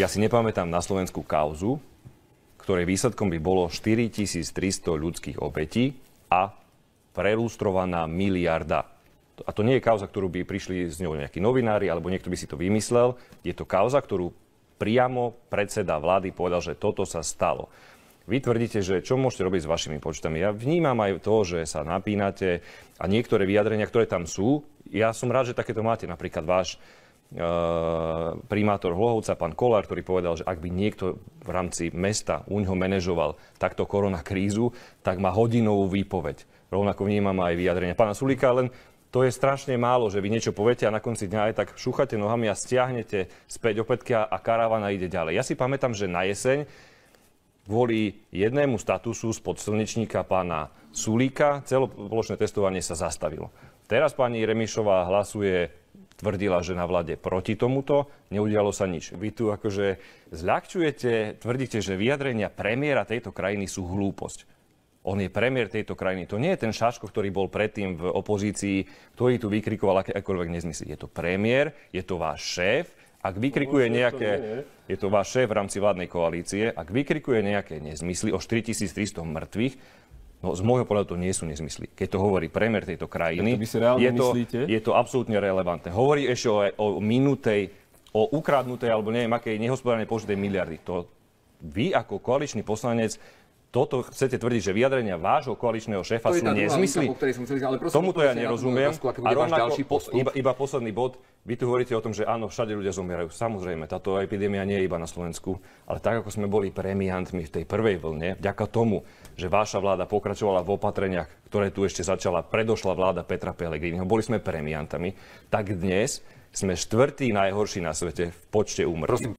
Ja si nepamätám na Slovensku kauzu, ktorej výsledkom by bolo 4300 ľudských obetí a prelustrovaná miliarda. A to nie je kauza, ktorú by prišli z ňou nejakí novinári, alebo niekto by si to vymyslel. Je to kauza, ktorú priamo predseda vlády povedal, že toto sa stalo. Vy tvrdíte, že čo môžete robiť s vašimi počtami. Ja vnímam aj to, že sa napínate a niektoré vyjadrenia, ktoré tam sú, ja som rád, že takéto máte. Napríklad váš Eh, primátor Hlohovca, pán Kolár, ktorý povedal, že ak by niekto v rámci mesta ňoho manažoval takto koronakrízu, tak má hodinovú výpoveď. Rovnako vnímam aj vyjadrenia pána Sulíka, len to je strašne málo, že vy niečo poviete a na konci dňa aj tak šúchate nohami a stiahnete späť opätky a karavana ide ďalej. Ja si pamätám, že na jeseň kvôli jednému statusu spod slnečníka pána Sulíka celoplošné testovanie sa zastavilo. Teraz pani Remišová hlasuje tvrdila, že na vláde proti tomuto, neudialo sa nič. Vy tu akože zľahčujete, tvrdíte, že vyjadrenia premiéra tejto krajiny sú hlúposť. On je premiér tejto krajiny. To nie je ten Šaško, ktorý bol predtým v opozícii, ktorý tu vykrikoval akékoľvek nezmysly. Je to premiér, je to váš šéf. Ak vykrikuje no, nejaké, je to váš šéf v rámci vládnej koalície, ak vykrikuje nejaké nezmysly o 4300 mŕtvych, No, z môjho pohľadu to nie sú nezmysly. Keď to hovorí premiér tejto krajiny, to je, to, je to absolútne relevantné. Hovorí ešte o, o minutej, o ukradnutej alebo neviem akej nehospodárnej použitej miliardy. To vy ako koaličný poslanec toto chcete tvrdiť, že vyjadrenia vášho koaličného šéfa sú nezmysly? Tomuto ja nerozumiem. Otázku, a rovnako, ďalší postup. Iba, iba posledný bod. Vy tu hovoríte o tom, že áno, všade ľudia zomierajú. Samozrejme, táto epidémia nie je iba na Slovensku, ale tak, ako sme boli premiantmi v tej prvej vlne, vďaka tomu, že vaša vláda pokračovala v opatreniach, ktoré tu ešte začala predošla vláda Petra Pelegrínho, boli sme premiantami, tak dnes sme štvrtý najhorší na svete v počte úmrtí.